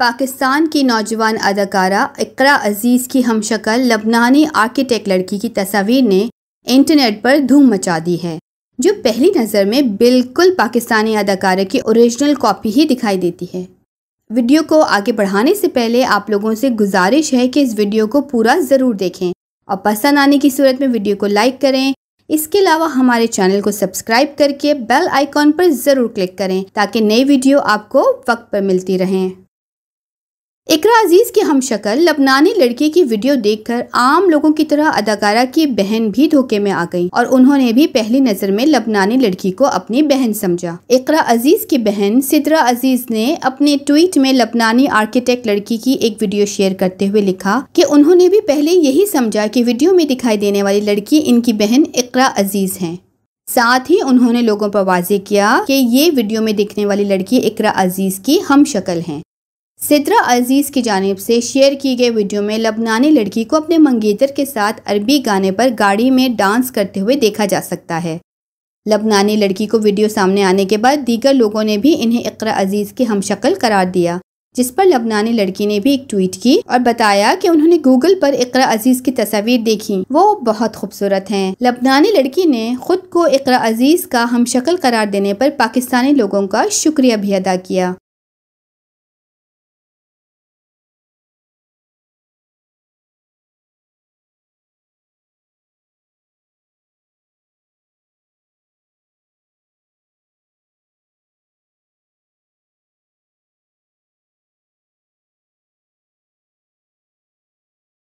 पाकिस्तान की नौजवान अदाकारा इकरा अजीज़ की हमशक्ल लबनानी आर्किटेक्ट लड़की की तस्वीर ने इंटरनेट पर धूम मचा दी है जो पहली नज़र में बिल्कुल पाकिस्तानी अदाकारा की ओरिजिनल कॉपी ही दिखाई देती है वीडियो को आगे बढ़ाने से पहले आप लोगों से गुजारिश है कि इस वीडियो को पूरा ज़रूर देखें और पसंद आने की सूरत में वीडियो को लाइक करें इसके अलावा हमारे चैनल को सब्सक्राइब करके बेल आइकॉन पर ज़रूर क्लिक करें ताकि नई वीडियो आपको वक्त पर मिलती रहें इकरा अजीज़ की हम शक्ल लबनानी लड़की की वीडियो देखकर आम लोगों की तरह अदाकारा की बहन भी धोखे में आ गई और उन्होंने भी पहली नज़र में लबनानी लड़की को अपनी बहन समझा इकरा अजीज़ की बहन सिदरा अजीज़ ने अपने ट्वीट में लबनानी आर्किटेक्ट लड़की की एक वीडियो शेयर करते हुए लिखा कि उन्होंने भी पहले यही समझा कि वीडियो में दिखाई देने वाली लड़की इनकी बहन इकरा अजीज़ है साथ ही उन्होंने लोगों पर वाजे किया कि ये वीडियो में दिखने वाली लड़की इकरा अजीज़ की हम शक्ल है सिद्रा अजीज़ की जानब से शेयर की गई वीडियो में लबनानी लड़की को अपने मंगेतर के साथ अरबी गाने पर गाड़ी में डांस करते हुए देखा जा सकता है लबनानी लड़की को वीडियो सामने आने के बाद दीगर लोगों ने भी इन्हें इकरा अजीज़ की हमशक्ल करार दिया जिस पर लबनानी लड़की ने भी एक ट्वीट की और बताया कि उन्होंने गूगल पर इकरा अजीज़ की तस्वीर देखी वो बहुत खूबसूरत हैं लबनानी लड़की ने खुद को इकरा अजीज़ का हम शक्ल करार देने पर पाकिस्तानी लोगों का शुक्रिया भी अदा किया